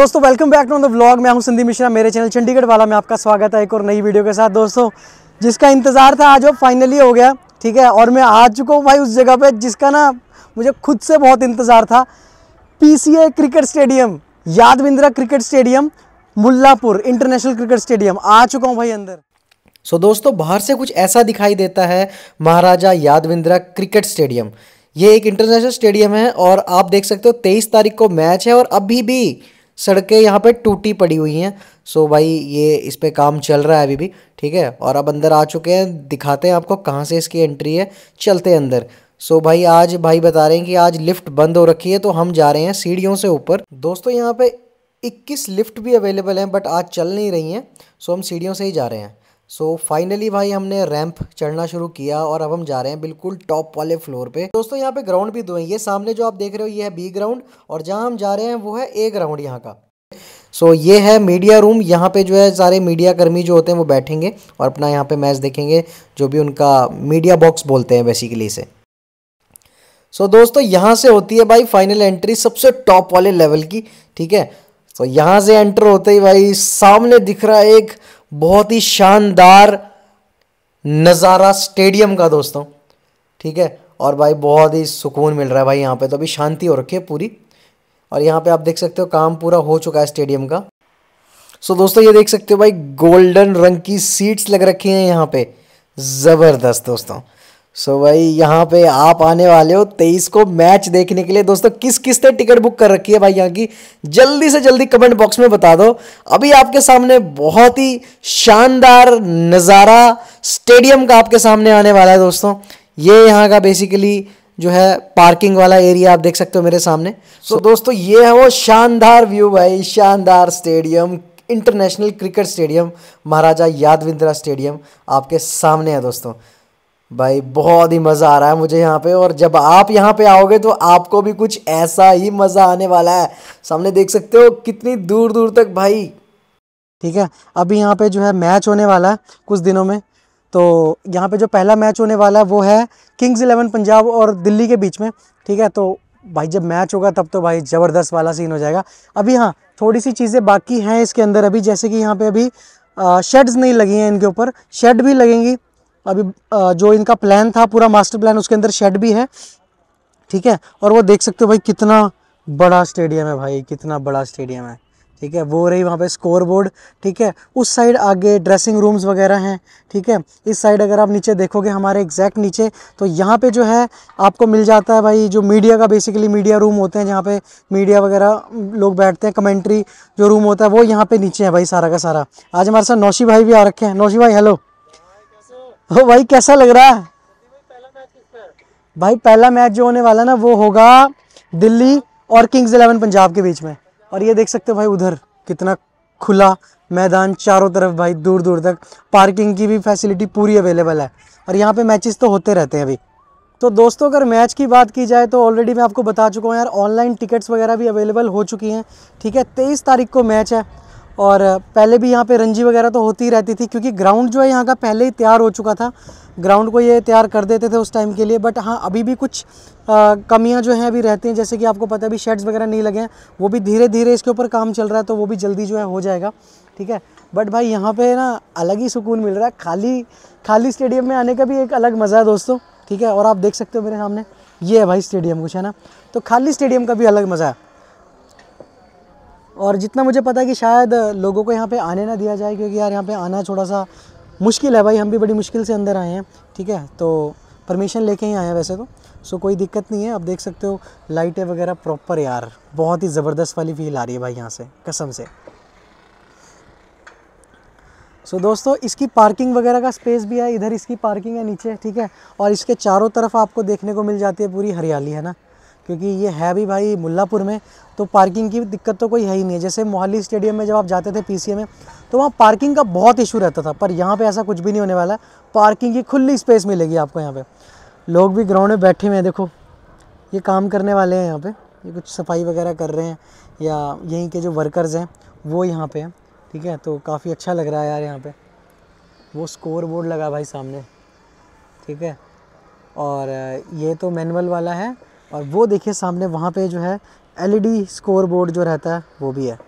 दोस्तों welcome back to the vlog मैं हूं संदीप मिश्रा मेरे चैनल चंडीगढ़ वाला में आपका स्वागत है एक और नई वीडियो के साथ दोस्तों जिसका इंतज़ार था आज वो फाइनली हो गया ठीक है और मैं आ चुका हूं भाई उस जगह पे जिसका ना मुझे खुद से बहुत इंतज़ार था P cricket stadium Yadavindra cricket stadium Mullanpur international cricket stadium आ चुका हूँ भाई अंदर सो so, दोस्तों बाहर से कुछ ऐसा दिखाई देता है महाराजा यादविंद्रा क्रिकेट स्टेडियम ये एक इंटरनेशनल स्टेडियम है और आप देख सकते हो तेईस तारीख को मैच है और अभी भी सड़कें यहाँ पे टूटी पड़ी हुई हैं सो भाई ये इस पर काम चल रहा है अभी भी ठीक है और अब अंदर आ चुके हैं दिखाते हैं आपको कहाँ से इसकी एंट्री है चलते हैं अंदर सो so भाई आज भाई बता रहे हैं कि आज लिफ्ट बंद हो रखी है तो हम जा रहे हैं सीढ़ियों से ऊपर दोस्तों यहाँ पे 21 लिफ्ट भी अवेलेबल हैं बट आज चल नहीं रही हैं सो so हम सीढ़ियों से ही जा रहे हैं सो so, फाइनली भाई हमने रैंप चढ़ना शुरू किया और अब हम जा रहे हैं बिल्कुल टॉप वाले फ्लोर पे दोस्तों यहाँ पे ग्राउंड भी दो हैं ये सामने जो आप देख रहे हो ये है बी ग्राउंड और जहाँ हम जा रहे हैं वो है ए ग्राउंड यहाँ का सो so, ये है मीडिया रूम यहाँ पे जो है सारे मीडिया कर्मी जो होते हैं वो बैठेंगे और अपना यहाँ पे मैच देखेंगे जो भी उनका मीडिया बॉक्स बोलते हैं बेसिकली इसे सो so, दोस्तों यहाँ से होती है भाई फाइनल एंट्री सबसे टॉप वाले लेवल की ठीक है तो so, यहाँ से एंटर होते ही भाई सामने दिख रहा है एक बहुत ही शानदार नज़ारा स्टेडियम का दोस्तों ठीक है और भाई बहुत ही सुकून मिल रहा है भाई यहाँ पे तो अभी शांति हो रखी है पूरी और यहाँ पे आप देख सकते हो काम पूरा हो चुका है स्टेडियम का सो दोस्तों ये देख सकते हो भाई गोल्डन रंग की सीट्स लग रखी हैं यहाँ पे ज़बरदस्त दोस्तों सो so भाई यहाँ पे आप आने वाले हो तेईस को मैच देखने के लिए दोस्तों किस किस ने टिकट बुक कर रखी है भाई यहाँ की जल्दी से जल्दी कमेंट बॉक्स में बता दो अभी आपके सामने बहुत ही शानदार नज़ारा स्टेडियम का आपके सामने आने वाला है दोस्तों ये यहाँ का बेसिकली जो है पार्किंग वाला एरिया आप देख सकते हो मेरे सामने सो so, दोस्तों ये है वो शानदार व्यू भाई शानदार stadium international cricket stadium Maharaja Yadavindra stadium आपके सामने है दोस्तों भाई बहुत ही मज़ा आ रहा है मुझे यहाँ पे और जब आप यहाँ पे आओगे तो आपको भी कुछ ऐसा ही मज़ा आने वाला है सामने देख सकते हो कितनी दूर दूर तक भाई ठीक है अभी यहाँ पे जो है मैच होने वाला है कुछ दिनों में तो यहाँ पे जो पहला मैच होने वाला है वो है किंग्स इलेवन पंजाब और दिल्ली के बीच में ठीक है तो भाई जब मैच होगा तब तो भाई ज़बरदस्त वाला सीन हो जाएगा अभी हाँ थोड़ी सी चीज़ें बाकी हैं इसके अंदर अभी जैसे कि यहाँ पर अभी शेड्स नहीं लगी हैं इनके ऊपर शेड भी लगेंगी अभी जो इनका प्लान था पूरा मास्टर प्लान उसके अंदर शेड भी है ठीक है और वो देख सकते हो भाई कितना बड़ा स्टेडियम है भाई कितना बड़ा स्टेडियम है ठीक है वो रही वहाँ पे स्कोर बोर्ड ठीक है उस साइड आगे ड्रेसिंग रूम्स वगैरह हैं ठीक है इस साइड अगर आप नीचे देखोगे हमारे एग्जैक्ट नीचे तो यहाँ पे जो है आपको मिल जाता है भाई जो मीडिया का बेसिकली मीडिया रूम होते हैं जहाँ पे मीडिया वगैरह लोग बैठते हैं कमेंट्री जो रूम होता है वो यहाँ पर नीचे है भाई सारा का सारा आज हमारे साथ नौशी भाई भी आ रखे हैं नौशी भाई हेलो हो भाई कैसा लग रहा है भाई पहला मैच जो होने वाला ना वो होगा दिल्ली और किंग्स इलेवन पंजाब के बीच में और ये देख सकते हो भाई उधर कितना खुला मैदान चारों तरफ भाई दूर दूर तक पार्किंग की भी फैसिलिटी पूरी अवेलेबल है और यहाँ पे मैचेस तो होते रहते हैं अभी तो दोस्तों अगर मैच की बात की जाए तो ऑलरेडी मैं आपको बता चुका हूँ यार ऑनलाइन टिकट्स वगैरह भी अवेलेबल हो चुकी हैं ठीक है तेईस तारीख को मैच है और पहले भी यहाँ पे रंजी वगैरह तो होती रहती थी क्योंकि ग्राउंड जो है यहाँ का पहले ही तैयार हो चुका था ग्राउंड को ये तैयार कर देते थे उस टाइम के लिए बट हाँ अभी भी कुछ कमियाँ जो हैं अभी रहती हैं जैसे कि आपको पता है अभी शेड्स वगैरह नहीं लगे हैं वो भी धीरे धीरे इसके ऊपर काम चल रहा है तो वो भी जल्दी जो है हो जाएगा ठीक है बट भाई यहाँ पर ना अलग ही सुकून मिल रहा है खाली खाली स्टेडियम में आने का भी एक अलग मज़ा है दोस्तों ठीक है और आप देख सकते हो मेरे सामने ये है भाई स्टेडियम कुछ है ना तो खाली स्टेडियम का भी अलग मज़ा है और जितना मुझे पता है कि शायद लोगों को यहाँ पे आने ना दिया जाए क्योंकि यार यहाँ पे आना थोड़ा सा मुश्किल है भाई हम भी बड़ी मुश्किल से अंदर आए हैं ठीक है तो परमिशन लेके ही आए हैं वैसे तो सो कोई दिक्कत नहीं है आप देख सकते हो लाइटें वगैरह प्रॉपर यार बहुत ही ज़बरदस्त वाली फील आ रही है भाई यहाँ से कसम से सो so, दोस्तों इसकी पार्किंग वगैरह का स्पेस भी है इधर इसकी पार्किंग है नीचे ठीक है और इसके चारों तरफ आपको देखने को मिल जाती है पूरी हरियाली है ना क्योंकि ये है भी भाई मुल्लापुर में तो पार्किंग की दिक्कत तो कोई है ही नहीं है जैसे मोहाली स्टेडियम में जब आप जाते थे पीसीए में तो वहाँ पार्किंग का बहुत इशू रहता था पर यहाँ पे ऐसा कुछ भी नहीं होने वाला है पार्किंग की खुली स्पेस मिलेगी आपको यहाँ पे लोग भी ग्राउंड में बैठे हुए हैं देखो ये काम करने वाले हैं यहाँ पर ये कुछ सफाई वगैरह कर रहे हैं या यहीं के जो वर्कर्स हैं वो यहाँ पे हैं ठीक है तो काफ़ी अच्छा लग रहा है यार यहाँ पे वो स्कोर बोर्ड लगा भाई सामने ठीक है और ये तो मैनुअल वाला है और वो देखिए सामने वहाँ पे जो है एलईडी स्कोर बोर्ड जो रहता है वो भी है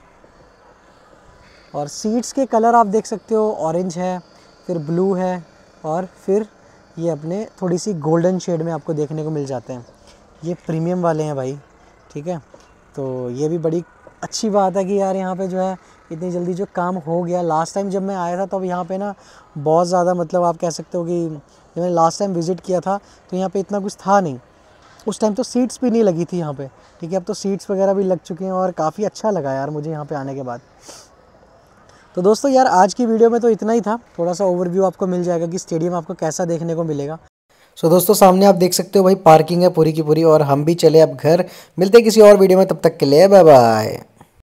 और सीट्स के कलर आप देख सकते हो ऑरेंज है फिर ब्लू है और फिर ये अपने थोड़ी सी गोल्डन शेड में आपको देखने को मिल जाते हैं ये प्रीमियम वाले हैं भाई ठीक है तो ये भी बड़ी अच्छी बात है कि यार यहाँ पे जो है इतनी जल्दी जो काम हो गया लास्ट टाइम जब मैं आया था तब अब यहाँ पे ना बहुत ज़्यादा मतलब आप कह सकते हो कि जब मैंने लास्ट टाइम विज़िट किया था तो यहाँ पे इतना कुछ था नहीं उस टाइम तो सीट्स भी नहीं लगी थी यहाँ पे ठीक है अब तो सीट्स वगैरह भी लग चुके हैं और काफ़ी अच्छा लगा यार मुझे यहाँ पे आने के बाद तो दोस्तों यार आज की वीडियो में तो इतना ही था थोड़ा सा ओवरव्यू आपको मिल जाएगा कि स्टेडियम आपको कैसा देखने को मिलेगा सो दोस्तों सामने आप देख सकते हो भाई पार्किंग है पूरी की पूरी और हम भी चले अब घर मिलते किसी और वीडियो में तब तक के लिए बाय बाय